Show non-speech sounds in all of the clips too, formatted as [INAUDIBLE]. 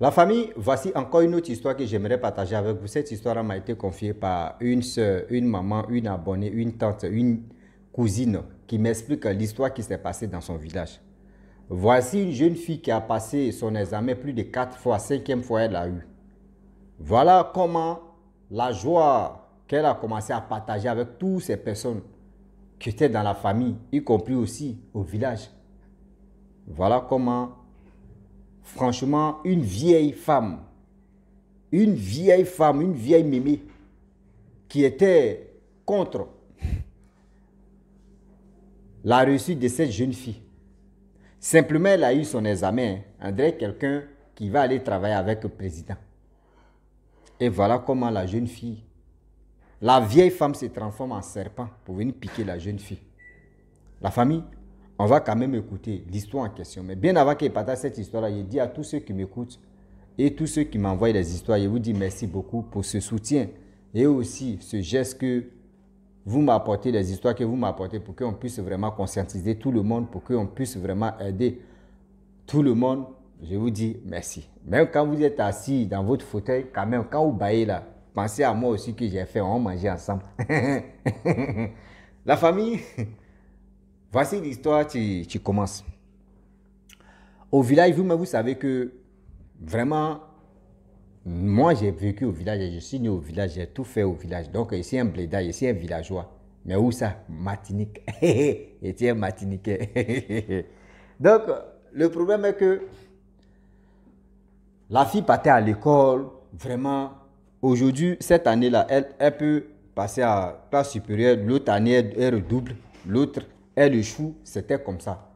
La famille, voici encore une autre histoire que j'aimerais partager avec vous. Cette histoire m'a été confiée par une soeur, une maman, une abonnée, une tante, une cousine qui m'explique l'histoire qui s'est passée dans son village. Voici une jeune fille qui a passé son examen plus de quatre fois, cinquième fois elle l'a eu. Voilà comment la joie qu'elle a commencé à partager avec toutes ces personnes qui étaient dans la famille, y compris aussi au village. Voilà comment franchement, une vieille femme, une vieille femme, une vieille mémé, qui était contre la réussite de cette jeune fille. Simplement, elle a eu son examen. André, quelqu'un qui va aller travailler avec le président. Et voilà comment la jeune fille, la vieille femme se transforme en serpent pour venir piquer la jeune fille. La famille on va quand même écouter l'histoire en question. Mais bien avant qu'il partage cette histoire-là, je dit à tous ceux qui m'écoutent et tous ceux qui m'envoient des histoires, je vous dis merci beaucoup pour ce soutien et aussi ce geste que vous m'apportez, les histoires que vous m'apportez pour qu'on puisse vraiment conscientiser tout le monde, pour qu'on puisse vraiment aider tout le monde. Je vous dis merci. Même quand vous êtes assis dans votre fauteuil, quand même, quand vous baillez là, pensez à moi aussi que j'ai fait, on mangeait ensemble. [LAUGHS] La famille, Voici l'histoire qui, qui, commence. Au village, vous, vous savez que vraiment, moi j'ai vécu au village, et je suis né au village, j'ai tout fait au village. Donc ici un bléda, ici un villageois. Mais où ça Martinique. [LAUGHS] et un Martinique. [LAUGHS] Donc le problème est que la fille partait à l'école, vraiment. Aujourd'hui, cette année-là, elle, elle peut passer à classe supérieure, l'autre année, elle redouble, l'autre elle échoue, c'était comme ça.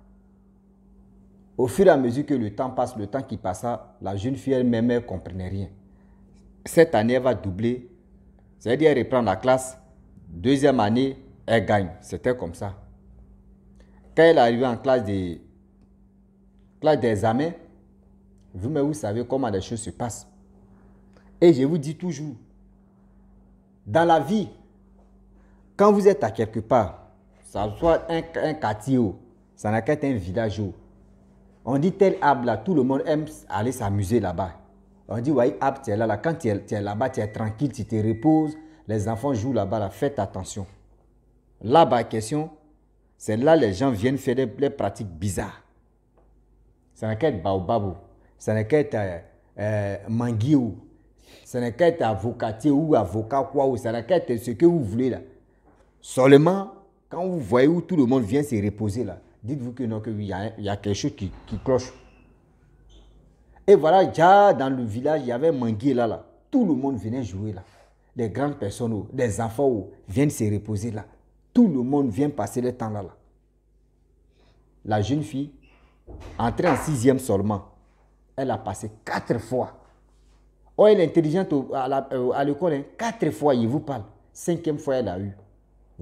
Au fur et à mesure que le temps passe, le temps qui passa, la jeune fille elle-même, ne comprenait rien. Cette année, elle va doubler, c'est-à-dire elle reprend la classe, deuxième année, elle gagne. C'était comme ça. Quand elle est arrivée en classe des, classe d'examen, vous, mais vous savez comment les choses se passent. Et je vous dis toujours, dans la vie, quand vous êtes à quelque part, ça soit un, un quartier ça n'a qu'à un village On dit tel arbre là, tout le monde aime aller s'amuser là-bas. On dit, ouais, là, là. quand tu es, là-bas, tu es tranquille, tu te reposes, les enfants jouent là-bas, là. faites attention. Là-bas, question, c'est là les gens viennent faire des, pratiques bizarres. Ça n'a qu'à être ça n'a qu'à être euh, euh, ou, ça n'a qu'à avocatier ou avocat quoi ou, ça n'a qu'à ce que vous voulez là. Seulement, quand vous voyez où tout le monde vient se reposer là, dites-vous que non, que il y, a quelque chose qui, cloche. Et voilà, déjà dans le village, il y avait Mangué là, là. Tout le monde venait jouer là. Les grandes personnes, des oh, enfants oh, viennent se reposer là. Tout le monde vient passer le temps là. là. La jeune fille, entrée en sixième seulement, elle a passé quatre fois. Oh, elle est intelligente euh, à l'école, hein. quatre fois, il vous parle. Cinquième fois, elle a eu.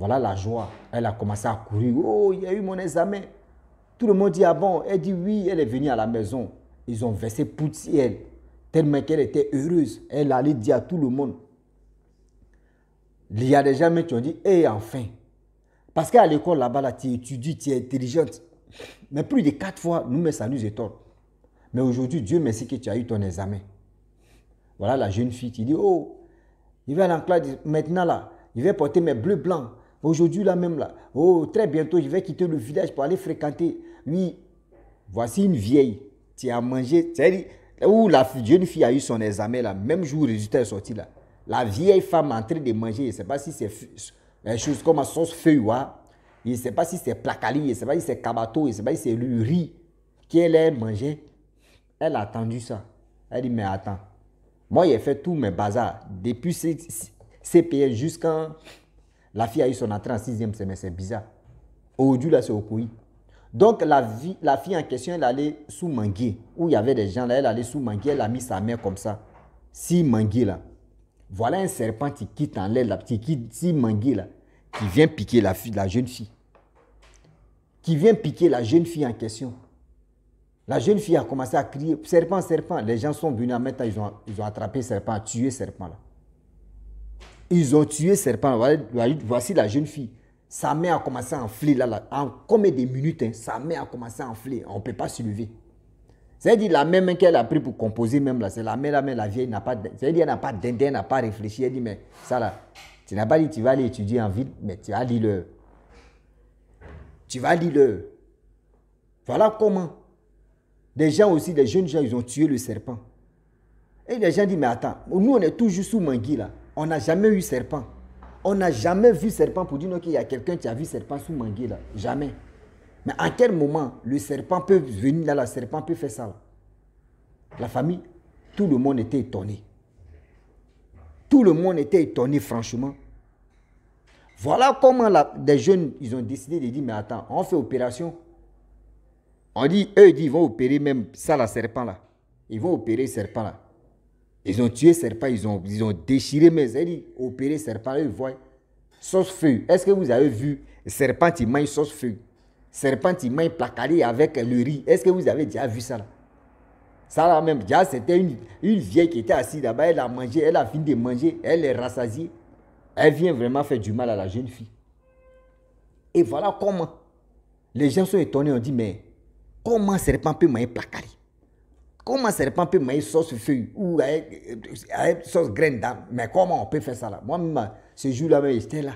Voilà la joie. Elle a commencé à courir. Oh, il y a eu mon examen. Tout le monde dit ah bon. Elle dit oui, elle est venue à la maison. Ils ont versé pour elle, tellement qu'elle était heureuse. Elle allait dire à tout le monde. Il y a des gens qui ont dit, et enfin. Parce qu'à l'école là-bas, là, tu étudies, tu es intelligente. Mais plus de quatre fois, nous, mais ça nous étonne. Mais aujourd'hui, Dieu merci que tu as eu ton examen. Voilà la jeune fille qui dit, oh, il va à l'enclave. maintenant là, il va porter mes bleus blancs. Aujourd'hui, là même, là, oh, très bientôt, je vais quitter le village pour aller fréquenter. Oui, voici une vieille. qui a mangé. Où la jeune fille a eu son examen, là, même jour, le résultat est sorti, là. La vieille femme est en train de manger, je ne sais pas si c'est une chose comme un sauce feuille, hein. je ne sais pas si c'est placali, je ne sais pas si c'est kabato, je ne sais pas si c'est le riz qu'elle a mangé. Elle a attendu ça. Elle a dit, mais attends, moi j'ai fait tous mes bazars, depuis CPN jusqu'en la fille a eu son entrée en sixième semestre, c'est bizarre. Aujourd'hui, là, c'est au couille. Donc, la, fille en question, elle allait sous Mangué, où il y avait des gens là, elle allait sous Mangué, elle a mis sa mère comme ça. Si Mangué, là, voilà un serpent qui quitte en l'air, la petite, qui, si là, qui vient piquer la, fille, la jeune fille. Qui vient piquer la jeune fille en question. La jeune fille a commencé à crier Serpent, serpent. Les gens sont venus en même ils ont, ils ont attrapé serpent, tué serpent là. Ils ont tué serpent. Voici la jeune fille. Sa mère a commencé à enfler. Là, En combien de minutes, hein, sa mère a commencé à enfler. On ne peut pas se lever. C'est-à-dire, la même qu'elle a pris pour composer, même là, c'est la mère, la la vieille n'a pas. Ça elle n'a pas dindé, n'a pas réfléchi. Elle dit, mais ça là, tu n'as pas dit, tu vas aller étudier en ville, mais tu vas lire Tu vas lire Voilà comment. Des gens aussi, des jeunes gens, ils ont tué le serpent. Et les gens disent, mais attends, nous, on est toujours sous Mangui là. On n'a jamais eu serpent. On n'a jamais vu serpent pour dire qu'il y a quelqu'un qui a vu serpent sous mangué là. Jamais. Mais à quel moment le serpent peut venir là, le serpent peut faire ça La famille, tout le monde était étonné. Tout le monde était étonné, franchement. Voilà comment les des jeunes, ils ont décidé de dire, mais attends, on fait opération. On dit, eux, ils vont opérer même ça, la serpent là. Ils vont opérer serpent là. Ils ont tué serpent, ils ont, ils ont déchiré mes ailes, opéré serpent, ils voient. Sauce feu. Est-ce que vous avez vu serpent, il mange sauce feu Serpent, il mange placardé avec le riz. Est-ce que vous avez déjà vu ça là Ça là même, déjà, c'était une, une vieille qui était assise là-bas, elle a mangé, elle a fini de manger, elle est rassasiée. Elle vient vraiment faire du mal à la jeune fille. Et voilà comment. Les gens sont étonnés, on dit, mais comment serpent peut manger placardé Comment un serpent peut manger sauce feuille ou avec, euh, avec sauce graine d'âme Mais comment on peut faire ça là Moi, euh, ce jour-là, j'étais là.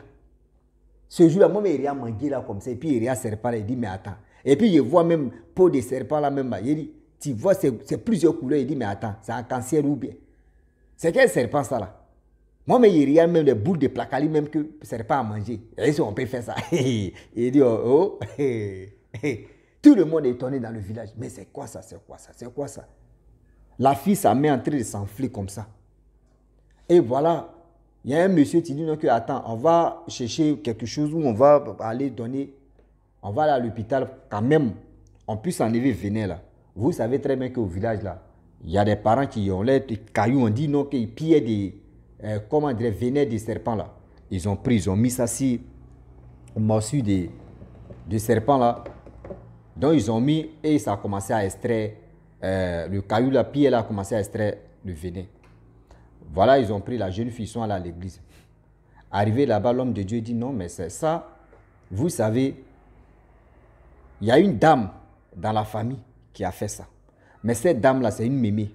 Ce jour-là, moi, il a mangé là comme ça. Et puis, il y a un serpent là, il dit, mais attends. Et puis, je vois même peau de serpent là même. Il dit, tu vois, c'est plusieurs couleurs. Il dit, mais attends, c'est un cancer ou bien C'est quel serpent ça là moi, mais il y a même des boules de placali, même que le serpent pas à manger. Et si on peut faire ça [LAUGHS] Il dit, oh, oh. [LAUGHS] Tout le monde est tourné dans le village. Mais c'est quoi ça C'est quoi ça C'est quoi ça la fille, sa met en train de s'enfler comme ça. Et voilà, il y a un monsieur qui dit, que, attends, on va chercher quelque chose où on va aller donner, on va aller à l'hôpital quand même, on puisse enlever le là. Vous savez très bien qu'au village là, il y a des parents qui ont les cailloux, on dit non, qu'ils pillaient des, euh, comment dire, des serpents là. Ils ont pris, ils ont mis ça au morceau des, des serpents là. Donc ils ont mis et ça a commencé à extraire euh, le caillou, la pierre, a commencé à extraire le venin. Voilà, ils ont pris la jeune fille, ils sont allés à l'église. Arrivé là-bas, l'homme de Dieu dit non, mais c'est ça. Vous savez, il y a une dame dans la famille qui a fait ça. Mais cette dame-là, c'est une mémé.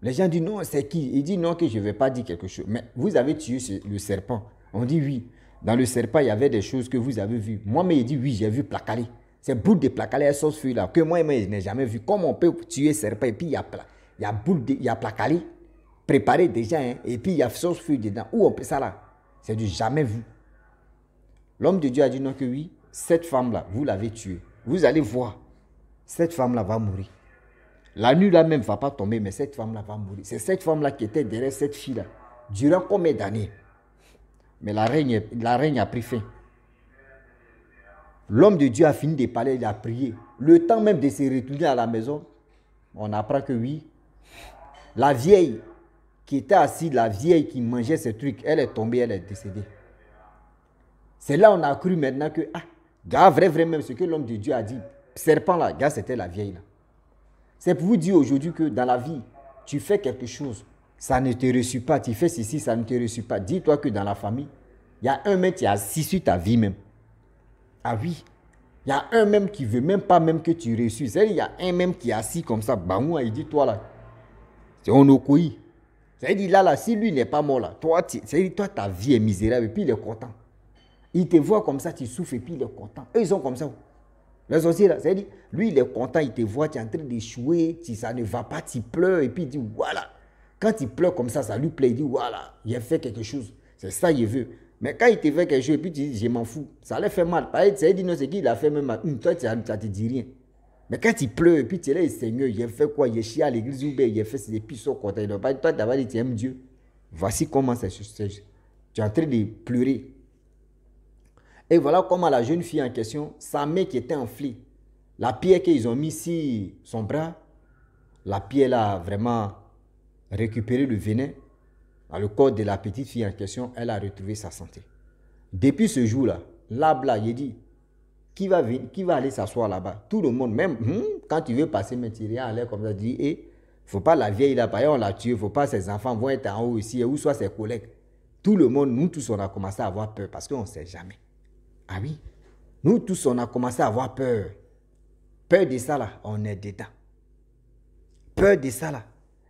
Les gens disent non, c'est qui Il dit non, que je ne vais pas dire quelque chose. Mais vous avez tué le serpent. On dit oui. Dans le serpent, il y avait des choses que vous avez vues. Moi, mais il dit oui, j'ai vu placaré. C'est boule de placalais sauce feuille là, que moi-même je n'ai jamais vu. Comment on peut tuer serpent et puis il y a, y y a préparé déjà, hein, et puis il y a sauce feu dedans. Où on peut ça là C'est du jamais vu. L'homme de Dieu a dit non que oui, cette femme-là, vous l'avez tuée. Vous allez voir, cette femme-là va mourir. La nuit là même ne va pas tomber, mais cette femme-là va mourir. C'est cette femme-là qui était derrière cette fille-là. Durant combien d'années Mais la reine, la règne a pris fin. L'homme de Dieu a fini de parler, il a prié. Le temps même de se retourner à la maison, on apprend que oui, la vieille qui était assise, la vieille qui mangeait ce truc, elle est tombée, elle est décédée. C'est là on a cru maintenant que, ah, gars, vrai, vrai même, ce que l'homme de Dieu a dit, serpent là, gars, c'était la vieille là. C'est pour vous dire aujourd'hui que dans la vie, tu fais quelque chose, ça ne te reçut pas, tu fais ceci, ça ne te reçut pas. Dis-toi que dans la famille, il y a un mec qui a assis sur ta vie même. Ah oui. Il y a un même qui veut même pas même que tu réussisses. Il y a un même qui est assis comme ça, hein, il dit toi là, c'est Onokoi. cest à dit là, là, si lui n'est pas mort là, toi, toi, ta vie est misérable et puis il est content. Il te voit comme ça, tu souffres et puis il est content. Eux, ils sont comme ça. aussi là, lui, il est content, il te voit, tu es en train d'échouer, si ça ne va pas, tu pleures et puis il dit voilà. Quand il pleure comme ça, ça lui plaît, il dit voilà, il a fait quelque chose. C'est ça qu'il veut. Mais quand il te fait quelque chose et puis tu dis, je m'en fous, ça allait fait mal. Par exemple, dit non, c'est il a fait même mal. toi, ça ne te dit rien. Mais quand il pleut et puis tu es là, Seigneur, il a fait quoi Il a chié à l'église ou bien il a fait ses il n'a pas. Toi, tu as dit, tu aimes Dieu. Voici comment c'est. Tu es en train de pleurer. Et voilà comment la jeune fille en question, sa main qui était enflée, la pierre qu'ils ont mise sur son bras, la pierre a vraiment récupéré le venin le corps de la petite fille en question, elle a retrouvé sa santé. Depuis ce jour-là, là-bas, il dit, qui va, qui va aller s'asseoir là-bas Tout le monde, même hmm, quand tu veux passer, mais tu à l'air comme ça, il dit, eh, faut pas la vieille là-bas, on l'a tuée, faut pas ses enfants vont être en haut ici, où soit ses collègues. Tout le monde, nous tous, on a commencé à avoir peur parce qu'on ne sait jamais. Ah oui, nous tous, on a commencé à avoir peur. Peur de ça là, on est dedans. Peur de ça là,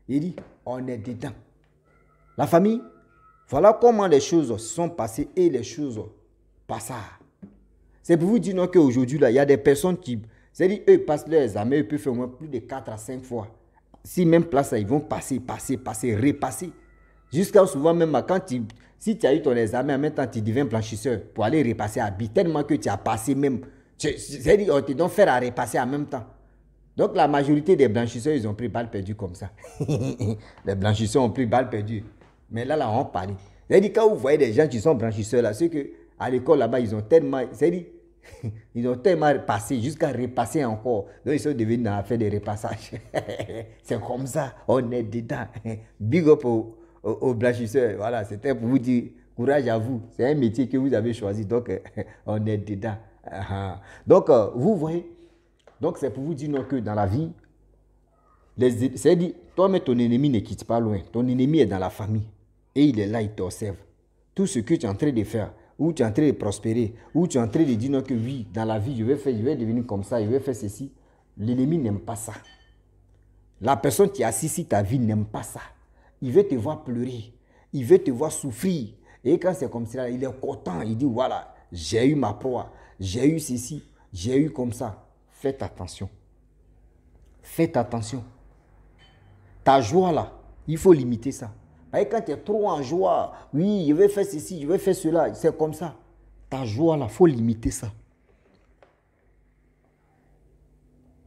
il dit, on est dedans. La famille, voilà comment les choses sont passées et les choses passent. C'est pour vous dire qu'aujourd'hui, il y a des personnes qui, cest eux passent leurs examens, ils peuvent faire moins plus de 4 à 5 fois. Si même place, ils vont passer, passer, passer, repasser. Jusqu'à souvent, même quand si tu as eu ton examen, en même temps, tu deviens blanchisseur pour aller repasser à tellement que tu as passé même. C'est-à-dire, on te donne faire à repasser en même temps. Donc, la majorité des blanchisseurs, ils ont pris balle perdue comme ça. [LAUGHS] les blanchisseurs ont pris balle perdue. Mais là, là, on parle. C'est-à-dire, quand vous voyez des gens qui sont blanchisseurs, là, ceux que à l'école là-bas, ils ont tellement. C'est-à-dire, [LAUGHS] ils ont tellement passé jusqu'à repasser encore. Donc, ils sont devenus à faire des repassages. [LAUGHS] c'est comme ça, on est dedans. [LAUGHS] Big up aux, blanchisseurs. Voilà, c'était pour vous dire courage à vous. C'est un métier que vous avez choisi, donc on est dedans. Ah, ah. Donc, euh, vous voyez, donc c'est pour vous dire non, que dans la vie, c'est dit, toi, mais ton ennemi ne quitte pas loin. Ton ennemi est dans la famille. Et il est là, il t'observe. Tout ce que tu es en train de faire, où tu es en train de prospérer, où tu es en train de dire non, que oui, dans la vie, je vais faire, je vais devenir comme ça, je vais faire ceci. L'ennemi n'aime pas ça. La personne qui assiste assise ta vie n'aime pas ça. Il veut te voir pleurer. Il veut te voir souffrir. Et quand c'est comme ça, il est content. Il dit voilà, j'ai eu ma proie. J'ai eu ceci. J'ai eu comme ça. Faites attention. Faites attention. Ta joie là, il faut limiter ça quand tu es trop en joie, oui, je vais faire ceci, je vais faire cela, c'est comme ça. Ta joie, là, il faut limiter ça.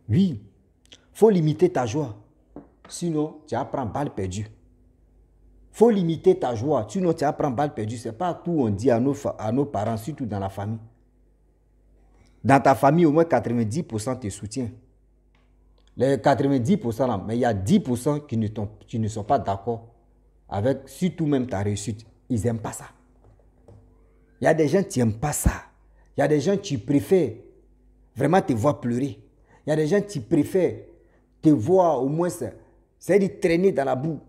Oui, il faut limiter ta joie. Sinon, tu apprends balle perdue. faut limiter ta joie. Sinon, tu apprends balle perdue. Ce n'est pas tout on dit à nos, à nos parents, surtout dans la famille. Dans ta famille, au moins 90% te soutient. Les 90%, là, mais il y a 10% qui ne, qui ne sont pas d'accord avec surtout même ta réussite. Ils n'aiment pas ça. Il y a des gens qui n'aiment pas ça. Il y a des gens qui préfèrent vraiment te voir pleurer. Il y a des gens qui préfèrent te voir au moins, c'est de traîner dans la boue.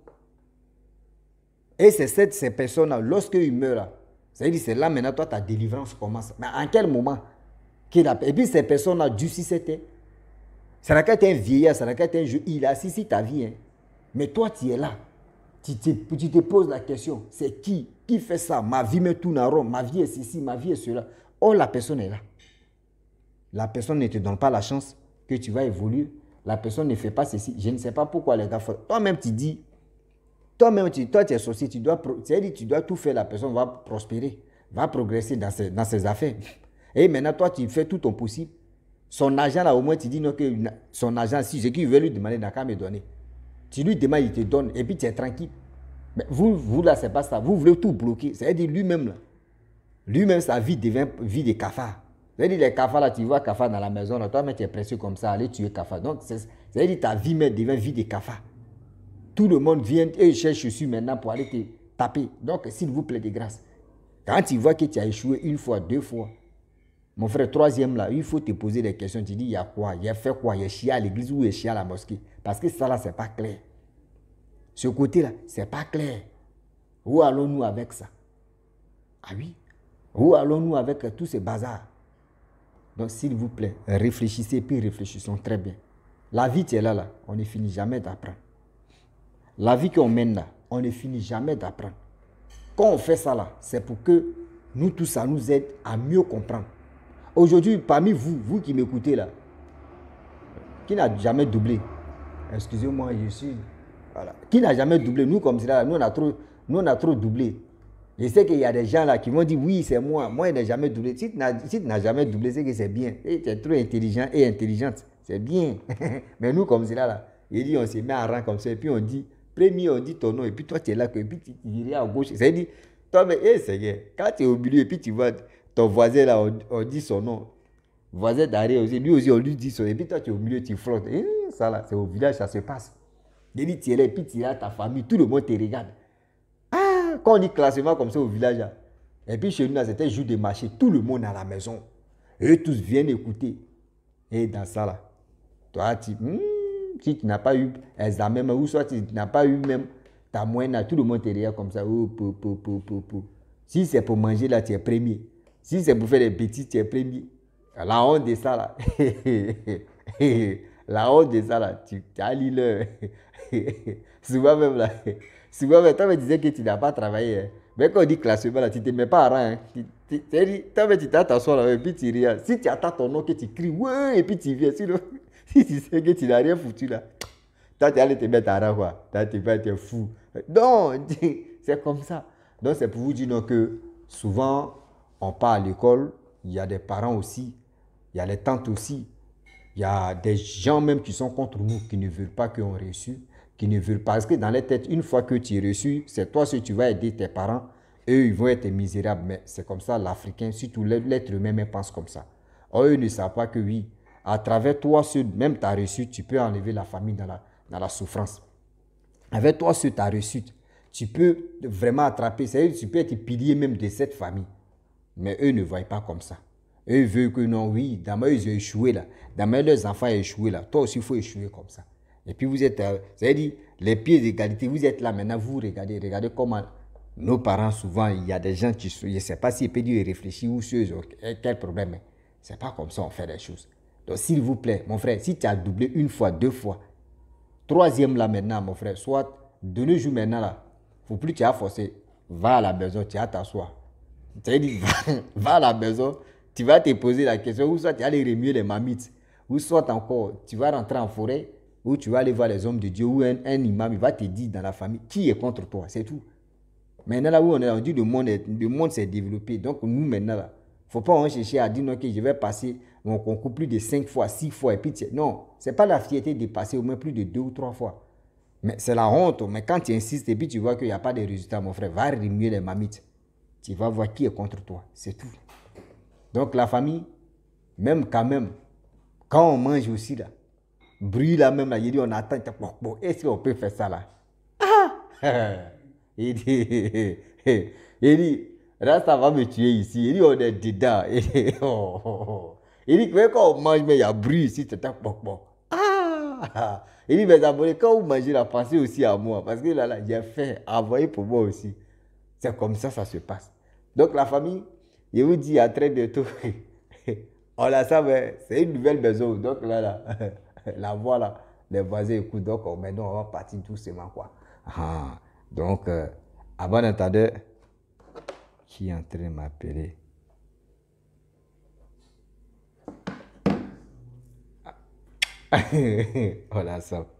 Et c'est cette, ces personnes-là, lorsqu'ils meurent, c'est-à-dire c'est là maintenant, toi, ta délivrance commence. Mais en quel moment a... Et puis ces personnes-là, dû si c'était. C'est la quête un vieillard, c'est la quête un jeu, il a si ta vie. Hein. Mais toi, tu es là tu te, tu te poses la question, c'est qui Qui fait ça Ma vie me tourne en rond, ma vie est ceci, ma vie est cela. Oh, la personne est là. La personne ne te donne pas la chance que tu vas évoluer. La personne ne fait pas ceci. Je ne sais pas pourquoi les gars font. Toi-même, tu dis, toi-même, tu, toi, tu es sorcier, tu dois, tu, tu dois tout faire, la personne va prospérer, va progresser dans ses, affaires. [LAUGHS] Et maintenant, toi, tu fais tout ton possible. Son agent, là, au moins, tu dis non, que son agent, si j'ai qui veut lui demander, n'a me donner. Si lui demain il te donne, et puis tu es tranquille. Mais vous, vous là, c'est pas ça. Vous voulez tout bloquer. C'est-à-dire lui-même, là. Lui-même, sa vie devient vie de cafard. C'est-à-dire les cafards, là, tu vois cafard dans la maison, toi, mais tu es pressé comme ça, allez tuer cafard. Donc, c'est-à-dire ta vie mais devient vie de cafard. Tout le monde vient et cherche suis maintenant pour aller te taper. Donc, s'il vous plaît, de grâce. Quand tu vois que tu as échoué une fois, deux fois, mon frère, troisième là, il faut te poser des questions. Tu dis, il y a quoi Il y a fait quoi Il a chié à l'église ou il a chié à la mosquée Parce que ça là, n'est pas clair. Ce côté-là, n'est pas clair. Où allons-nous avec ça Ah oui Où allons-nous avec euh, tous ces bazars Donc, s'il vous plaît, réfléchissez, puis réfléchissons très bien. La vie, qui est là, là. On ne finit jamais d'apprendre. La vie qu'on mène là, on ne finit jamais d'apprendre. Quand on fait ça là, c'est pour que nous tous, ça nous aide à mieux comprendre. Aujourd'hui, parmi vous, vous qui m'écoutez là, qui n'a jamais doublé, excusez-moi, je suis. Voilà. Qui n'a jamais doublé Nous, comme cela, nous, on a trop, nous, on trop doublé. Je sais qu'il y a des gens là qui vont dire oui, c'est moi, moi, je n'ai jamais doublé. Si tu n'as jamais doublé, c'est que c'est bien. tu es trop intelligent et intelligente. C'est bien. [LAUGHS] Mais nous, comme cela, là, il dit, on se met en rang comme ça, et puis on dit, premier, on dit ton nom, et puis toi, tu es là, et puis tu irais à gauche. C'est dit, toi, mais, hé, eh, quand tu es au milieu, et puis tu vois, ton voisin là, on, dit son nom. Voisin d'arrière aussi, lui aussi, on lui dit son nom. Et puis toi, tu es au milieu, tu flottes eh, ça là, c'est au village, ça se passe. Dès tu es là, et puis tu es là, ta famille, tout le monde te regarde. Ah, quand on dit classement comme ça au village, là. et puis chez nous, c'était jour de marché, tout le monde à la maison. Eux tous viennent écouter. Et dans ça là, toi, tu, hmm, si tu n'as pas eu examen, ou soit tu n'as pas eu même ta moyenne, tout le monde te regarde comme ça. Oh, si c'est pour manger là, tu es premier. Si c'est pour faire des petits, tu es premier. La honte de ça, là. [LAUGHS] la honte de ça, là. Tu as l'heure. [LAUGHS] souvent même, là. Souvent même, toi, me disais que tu n'as pas travaillé. Hein. Mais quand on dit classement, là, tu ne te mets pas à rang. Hein. Tu, tu, tu t'assois là, et puis tu rires. Si tu attends ton nom, que tu cries, ouais, et puis tu viens. [LAUGHS] si tu sais que tu n'as rien foutu, là. Toi, tu allé te mettre à rang, quoi. Toi, tu vas être fou. Non, c'est comme ça. Donc, c'est pour vous dire que souvent, on part à l'école, il y a des parents aussi, il y a les tantes aussi, il y a des gens même qui sont contre nous, qui ne veulent pas qu'on réussisse, qui ne veulent pas. Parce que dans les têtes, une fois que tu es reçu, c'est toi si tu vas aider tes parents, eux, ils vont être misérables. Mais c'est comme ça, l'Africain, surtout l'être humain, pense comme ça. eux ne savent pas que oui, à travers toi, même ta réussite, tu peux enlever la famille dans la, dans la souffrance. Avec toi, ce ta réussite, tu peux vraiment attraper, tu peux être pilier même de cette famille. Mais eux ne voient pas comme ça. Eux veulent que non, oui, d'abord ils ont échoué là. D'abord leurs enfants ont échoué là. Toi aussi, il faut échouer comme ça. Et puis vous êtes, euh, Vous avez dit, les pieds d'égalité, vous êtes là maintenant, vous regardez, regardez comment nos parents, souvent, il y a des gens qui, je ne sais pas ils peuvent réfléchir ou si quel problème. C'est pas comme ça on fait les choses. Donc, s'il vous plaît, mon frère, si tu as doublé une fois, deux fois, troisième là maintenant, mon frère, soit de nos jours maintenant là, faut plus tu as forcé, va à la maison, tu as t'asseoir. Tu à dire [LAUGHS] va à la maison, tu vas te poser la question, ou soit tu vas aller remuer les mamites, ou soit encore, tu vas rentrer en forêt, ou tu vas aller voir les hommes de Dieu, ou un, un imam, il va te dire dans la famille qui est contre toi, c'est tout. Maintenant, là où on est rendu, le monde, le monde s'est développé. Donc, nous, maintenant, là, faut pas en chercher à dire non, que je vais passer mon concours plus de 5 fois, 6 fois, et puis Non, c'est pas la fierté de passer au moins plus de 2 ou 3 fois. Mais c'est la honte. Mais quand tu insistes et puis tu vois qu'il n'y a pas de résultat, mon frère, va remuer les mamites tu vas voir qui est contre toi. C'est tout. Donc la famille, même quand même, quand on mange aussi là, bruit là même là, il dit on attend, est-ce qu'on peut faire ça là ah! [LAUGHS] Il dit, [LAUGHS] il là ça va me tuer ici. Il dit on est dedans. [LAUGHS] Il dit, oh, oh, oh. quand on mange, mais il y a bruit ici, bon. Ah! Il dit, mes abonnés, quand vous mangez, la pensez aussi à moi. Parce que là, là j'ai fait, envoyez pour moi aussi. C'est comme ça, ça se passe. Donc la famille, je vous dis à très bientôt. [LAUGHS] On la savait, c'est une nouvelle maison. Donc là, là [LAUGHS] la voix les voisins écoutent. Donc oh, maintenant, on va partir doucement. Quoi. Ah, donc, euh, à bon entendeur, qui est en train de m'appeler ah. [LAUGHS] On la savait.